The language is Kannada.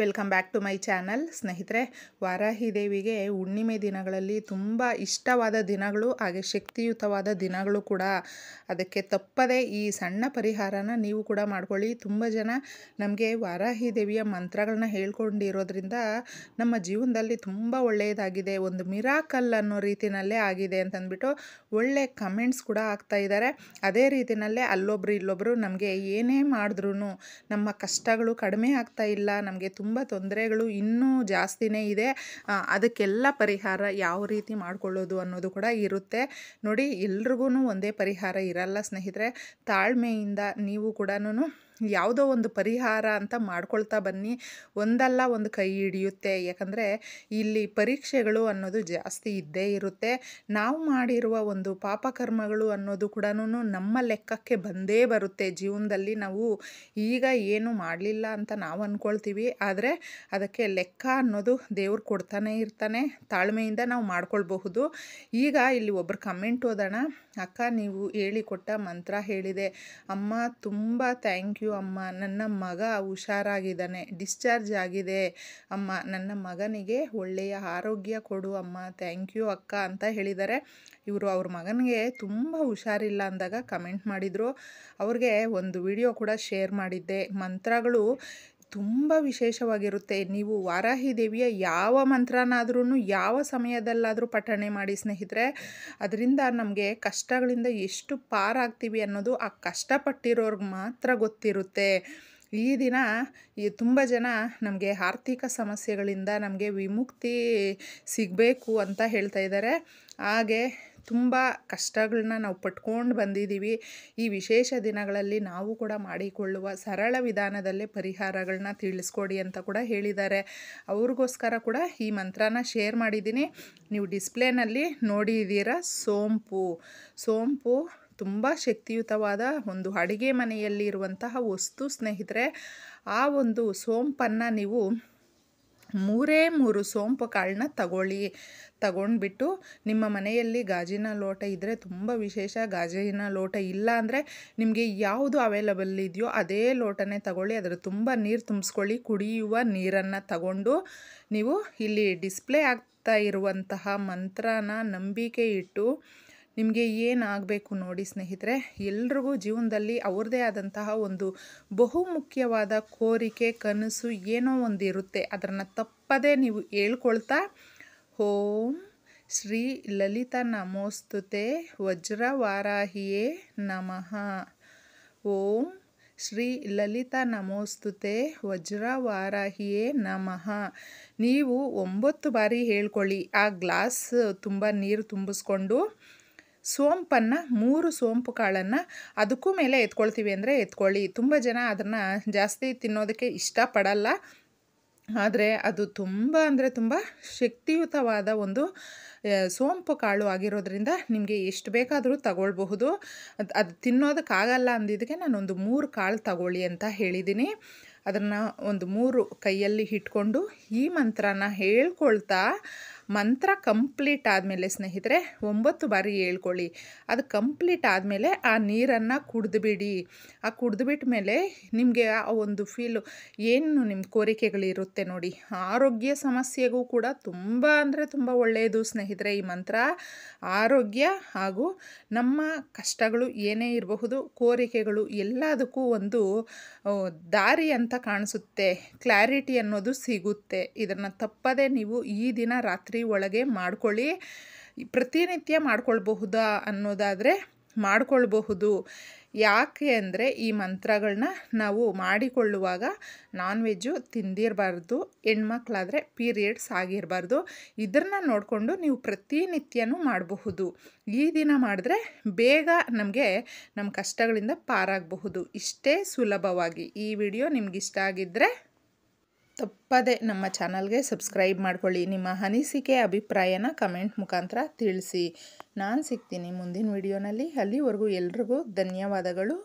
welcome back to my channel ಸ್ನೇಹಿತರೆ ವಾರಾಹಿ ದೇವಿಗೆ ಹುಣ್ಣಿಮೆ ದಿನಗಳಲ್ಲಿ ತುಂಬ ಇಷ್ಟವಾದ ದಿನಗಳು ಹಾಗೆ ಶಕ್ತಿಯುತವಾದ ದಿನಗಳು ಕೂಡ ಅದಕ್ಕೆ ತಪ್ಪದೇ ಈ ಸಣ್ಣ ಪರಿಹಾರನ ನೀವು ಕೂಡ ಮಾಡ್ಕೊಳ್ಳಿ ತುಂಬ ಜನ ನಮಗೆ ವಾರಾಹಿ ದೇವಿಯ ಮಂತ್ರಗಳನ್ನ ಹೇಳ್ಕೊಂಡಿರೋದ್ರಿಂದ ನಮ್ಮ ಜೀವನದಲ್ಲಿ ತುಂಬ ಒಳ್ಳೆಯದಾಗಿದೆ ಒಂದು ಮಿರಾಕಲ್ ಅನ್ನೋ ರೀತಿಯಲ್ಲೇ ಆಗಿದೆ ಅಂತಂದ್ಬಿಟ್ಟು ಒಳ್ಳೆ ಕಮೆಂಟ್ಸ್ ಕೂಡ ಆಗ್ತಾ ಇದ್ದಾರೆ ಅದೇ ರೀತಿಯಲ್ಲೇ ಅಲ್ಲೊಬ್ರು ಇಲ್ಲೊಬ್ರು ನಮಗೆ ಏನೇ ಮಾಡಿದ್ರು ನಮ್ಮ ಕಷ್ಟಗಳು ಕಡಿಮೆ ಆಗ್ತಾ ಇಲ್ಲ ನಮಗೆ ತುಂಬ ತುಂಬ ತೊಂದರೆಗಳು ಇನ್ನೂ ಜಾಸ್ತಿನೇ ಇದೆ ಅದಕ್ಕೆಲ್ಲ ಪರಿಹಾರ ಯಾವ ರೀತಿ ಮಾಡಿಕೊಳ್ಳೋದು ಅನ್ನೋದು ಕೂಡ ಇರುತ್ತೆ ನೋಡಿ ಎಲ್ರಿಗೂ ಒಂದೇ ಪರಿಹಾರ ಇರಲ್ಲ ಸ್ನೇಹಿತರೆ ತಾಳ್ಮೆಯಿಂದ ನೀವು ಕೂಡ ಯಾವುದೋ ಒಂದು ಪರಿಹಾರ ಅಂತ ಮಾಡ್ಕೊಳ್ತಾ ಬನ್ನಿ ಒಂದಲ್ಲ ಒಂದು ಕೈ ಹಿಡಿಯುತ್ತೆ ಯಾಕಂದರೆ ಇಲ್ಲಿ ಪರೀಕ್ಷೆಗಳು ಅನ್ನೋದು ಜಾಸ್ತಿ ಇದ್ದೇ ಇರುತ್ತೆ ನಾವು ಮಾಡಿರುವ ಒಂದು ಪಾಪಕರ್ಮಗಳು ಅನ್ನೋದು ಕೂಡ ನಮ್ಮ ಲೆಕ್ಕಕ್ಕೆ ಬಂದೇ ಬರುತ್ತೆ ಜೀವನದಲ್ಲಿ ನಾವು ಈಗ ಏನು ಮಾಡಲಿಲ್ಲ ಅಂತ ನಾವು ಅಂದ್ಕೊಳ್ತೀವಿ ಆದರೆ ಅದಕ್ಕೆ ಲೆಕ್ಕ ಅನ್ನೋದು ದೇವ್ರು ಕೊಡ್ತಾನೆ ಇರ್ತಾನೆ ತಾಳ್ಮೆಯಿಂದ ನಾವು ಮಾಡ್ಕೊಳ್ಬಹುದು ಈಗ ಇಲ್ಲಿ ಒಬ್ಬರು ಕಮೆಂಟ್ ಓದೋಣ ಅಕ್ಕ ನೀವು ಹೇಳಿಕೊಟ್ಟ ಮಂತ್ರ ಹೇಳಿದೆ ಅಮ್ಮ ತುಂಬ ಥ್ಯಾಂಕ್ ಯು ಅಯ್ಯೋ ಅಮ್ಮ ನನ್ನ ಮಗ ಹುಷಾರಾಗಿದ್ದಾನೆ ಡಿಸ್ಚಾರ್ಜ್ ಆಗಿದೆ ಅಮ್ಮ ನನ್ನ ಮಗನಿಗೆ ಒಳ್ಳೆಯ ಆರೋಗ್ಯ ಕೊಡು ಅಮ್ಮ ಥ್ಯಾಂಕ್ ಯು ಅಕ್ಕ ಅಂತ ಹೇಳಿದ್ದಾರೆ ಇವರು ಅವ್ರ ಮಗನಿಗೆ ತುಂಬ ಹುಷಾರಿಲ್ಲ ಅಂದಾಗ ಕಮೆಂಟ್ ಮಾಡಿದರು ಅವ್ರಿಗೆ ಒಂದು ವಿಡಿಯೋ ಕೂಡ ಶೇರ್ ಮಾಡಿದ್ದೆ ಮಂತ್ರಗಳು ತುಂಬ ವಿಶೇಷವಾಗಿರುತ್ತೆ ನೀವು ವಾರಾಹಿ ದೇವಿಯ ಯಾವ ಮಂತ್ರನಾದ್ರೂ ಯಾವ ಸಮಯದಲ್ಲಾದರೂ ಪಠಣೆ ಮಾಡಿ ಸ್ನೇಹಿತರೆ ಅದರಿಂದ ನಮಗೆ ಕಷ್ಟಗಳಿಂದ ಎಷ್ಟು ಪಾರಾಗ್ತೀವಿ ಅನ್ನೋದು ಆ ಕಷ್ಟಪಟ್ಟಿರೋರ್ಗೆ ಮಾತ್ರ ಗೊತ್ತಿರುತ್ತೆ ಈ ದಿನ ಈ ತುಂಬ ಜನ ನಮಗೆ ಆರ್ಥಿಕ ಸಮಸ್ಯೆಗಳಿಂದ ನಮಗೆ ವಿಮುಕ್ತಿ ಸಿಗಬೇಕು ಅಂತ ಹೇಳ್ತಾ ಇದ್ದಾರೆ ಹಾಗೆ ತುಂಬ ಕಷ್ಟಗಳನ್ನ ನಾವು ಪಟ್ಕೊಂಡು ಬಂದಿದ್ದೀವಿ ಈ ವಿಶೇಷ ದಿನಗಳಲ್ಲಿ ನಾವು ಕೂಡ ಮಾಡಿಕೊಳ್ಳುವ ಸರಳ ವಿಧಾನದಲ್ಲೇ ಪರಿಹಾರಗಳನ್ನ ತಿಳಿಸ್ಕೊಡಿ ಅಂತ ಕೂಡ ಹೇಳಿದ್ದಾರೆ ಅವ್ರಿಗೋಸ್ಕರ ಕೂಡ ಈ ಮಂತ್ರನ ಶೇರ್ ಮಾಡಿದ್ದೀನಿ ನೀವು ಡಿಸ್ಪ್ಲೇನಲ್ಲಿ ನೋಡಿದ್ದೀರ ಸೋಂಪು ಸೋಂಪು ತುಂಬ ಶಕ್ತಿಯುತವಾದ ಒಂದು ಅಡುಗೆ ಇರುವಂತಹ ವಸ್ತು ಸ್ನೇಹಿತರೆ ಆ ಒಂದು ಸೋಂಪನ್ನು ನೀವು ಮೂರೇ ಮೂರು ಸೋಂಪು ಕಾಳನ್ನ ತಗೊಳ್ಳಿ ತಗೊಂಡ್ಬಿಟ್ಟು ನಿಮ್ಮ ಮನೆಯಲ್ಲಿ ಗಾಜಿನ ಲೋಟ ಇದ್ದರೆ ತುಂಬ ವಿಶೇಷ ಗಾಜಿನ ಲೋಟ ಇಲ್ಲ ಅಂದರೆ ನಿಮಗೆ ಯಾವುದು ಅವೈಲಬಲ್ ಇದೆಯೋ ಅದೇ ಲೋಟನೇ ತಗೊಳ್ಳಿ ಅದರ ತುಂಬ ನೀರು ತುಂಬಿಸ್ಕೊಳ್ಳಿ ಕುಡಿಯುವ ನೀರನ್ನು ತಗೊಂಡು ನೀವು ಇಲ್ಲಿ ಡಿಸ್ಪ್ಲೇ ಆಗ್ತಾ ಇರುವಂತಹ ಮಂತ್ರನ ನಂಬಿಕೆ ಇಟ್ಟು ನಿಮಗೆ ಏನಾಗಬೇಕು ನೋಡಿ ಸ್ನೇಹಿತರೆ ಎಲ್ರಿಗೂ ಜೀವನದಲ್ಲಿ ಅವ್ರದೇ ಆದಂತಹ ಒಂದು ಬಹುಮುಖ್ಯವಾದ ಕೋರಿಕೆ ಕನಸು ಏನೋ ಒಂದಿರುತ್ತೆ ಅದನ್ನು ತಪ್ಪದೇ ನೀವು ಹೇಳ್ಕೊಳ್ತಾ ಓಂ ಶ್ರೀ ಲಲಿತಾ ನಮೋಸ್ತುತೆ ವಜ್ರವಾರಾಹಿಯೇ ನಮಃ ಓಂ ಶ್ರೀ ಲಲಿತಾ ನಮೋಸ್ತುತೆ ವಜ್ರವಾರಾಹಿಯೇ ನಮಃ ನೀವು ಒಂಬತ್ತು ಬಾರಿ ಹೇಳ್ಕೊಳ್ಳಿ ಆ ಗ್ಲಾಸ್ ತುಂಬ ನೀರು ತುಂಬಿಸ್ಕೊಂಡು ಸೋಂಪನ್ನು ಮೂರು ಸೋಂಪು ಕಾಳನ್ನು ಅದಕ್ಕೂ ಮೇಲೆ ಎತ್ಕೊಳ್ತೀವಿ ಅಂದರೆ ಎತ್ಕೊಳ್ಳಿ ತುಂಬ ಜನ ಅದನ್ನು ಜಾಸ್ತಿ ತಿನ್ನೋದಕ್ಕೆ ಇಷ್ಟಪಡಲ್ಲ ಆದರೆ ಅದು ತುಂಬ ಅಂದರೆ ತುಂಬ ಶಕ್ತಿಯುತವಾದ ಒಂದು ಸೋಂಪು ಕಾಳು ಆಗಿರೋದ್ರಿಂದ ನಿಮಗೆ ಎಷ್ಟು ಬೇಕಾದರೂ ತಗೊಳ್ಬಹುದು ಅದು ಅದು ತಿನ್ನೋದಕ್ಕಾಗಲ್ಲ ಅಂದಿದ್ದಕ್ಕೆ ನಾನೊಂದು ಮೂರು ಕಾಳು ತಗೊಳ್ಳಿ ಅಂತ ಹೇಳಿದ್ದೀನಿ ಅದನ್ನು ಒಂದು ಮೂರು ಕೈಯಲ್ಲಿ ಇಟ್ಕೊಂಡು ಈ ಮಂತ್ರನ ಹೇಳ್ಕೊಳ್ತಾ ಮಂತ್ರ ಕಂಪ್ಲೀಟ್ ಆದಮೇಲೆ ಸ್ನೇಹಿತರೆ ಒಂಬತ್ತು ಬಾರಿ ಹೇಳ್ಕೊಳ್ಳಿ ಅದು ಕಂಪ್ಲೀಟ್ ಆದಮೇಲೆ ಆ ನೀರನ್ನು ಕುಡಿದುಬಿಡಿ ಆ ಕುಡಿದ್ಬಿಟ್ಮೇಲೆ ನಿಮಗೆ ಆ ಒಂದು ಫೀಲು ಏನು ನಿಮ್ಮ ಕೋರಿಕೆಗಳಿರುತ್ತೆ ನೋಡಿ ಆರೋಗ್ಯ ಸಮಸ್ಯೆಗೂ ಕೂಡ ತುಂಬ ಅಂದರೆ ತುಂಬ ಒಳ್ಳೆಯದು ಸ್ನೇಹಿತರೆ ಈ ಮಂತ್ರ ಆರೋಗ್ಯ ಹಾಗೂ ನಮ್ಮ ಕಷ್ಟಗಳು ಏನೇ ಇರಬಹುದು ಕೋರಿಕೆಗಳು ಎಲ್ಲದಕ್ಕೂ ಒಂದು ದಾರಿ ಅಂತ ಕಾಣಿಸುತ್ತೆ ಕ್ಲಾರಿಟಿ ಅನ್ನೋದು ಸಿಗುತ್ತೆ ಇದನ್ನು ತಪ್ಪದೇ ನೀವು ಈ ದಿನ ರಾತ್ರಿ ಒಳಗೆ ಮಾಡ್ಕೊಳ್ಳಿ ಪ್ರತಿನಿತ್ಯ ಮಾಡ್ಕೊಳ್ಬಹುದಾ ಅನ್ನೋದಾದರೆ ಮಾಡಿಕೊಳ್ಬಹುದು ಯಾಕೆ ಅಂದರೆ ಈ ಮಂತ್ರಗಳನ್ನ ನಾವು ಮಾಡಿಕೊಳ್ಳುವಾಗ ನಾನ್ ವೆಜ್ಜು ತಿಂದಿರಬಾರ್ದು ಹೆಣ್ಮಕ್ಳಾದರೆ ಪೀರಿಯಡ್ಸ್ ಆಗಿರಬಾರ್ದು ಇದನ್ನ ನೋಡಿಕೊಂಡು ನೀವು ಪ್ರತಿನಿತ್ಯನೂ ಮಾಡಬಹುದು ಈ ದಿನ ಮಾಡಿದ್ರೆ ಬೇಗ ನಮಗೆ ನಮ್ಮ ಕಷ್ಟಗಳಿಂದ ಪಾರಾಗಬಹುದು ಇಷ್ಟೇ ಸುಲಭವಾಗಿ ಈ ವಿಡಿಯೋ ನಿಮ್ಗೆ ಇಷ್ಟ ಆಗಿದ್ದರೆ ತಪ್ಪದೆ ನಮ್ಮ ಚಾನಲ್ಗೆ ಸಬ್ಸ್ಕ್ರೈಬ್ ಮಾಡ್ಕೊಳ್ಳಿ ನಿಮ್ಮ ಅನಿಸಿಕೆ ಅಭಿಪ್ರಾಯನ ಕಮೆಂಟ್ ಮುಖಾಂತರ ತಿಳಿಸಿ ನಾನು ಸಿಗ್ತೀನಿ ಮುಂದಿನ ವಿಡಿಯೋನಲ್ಲಿ ಅಲ್ಲಿವರೆಗೂ ಎಲ್ರಿಗೂ ಧನ್ಯವಾದಗಳು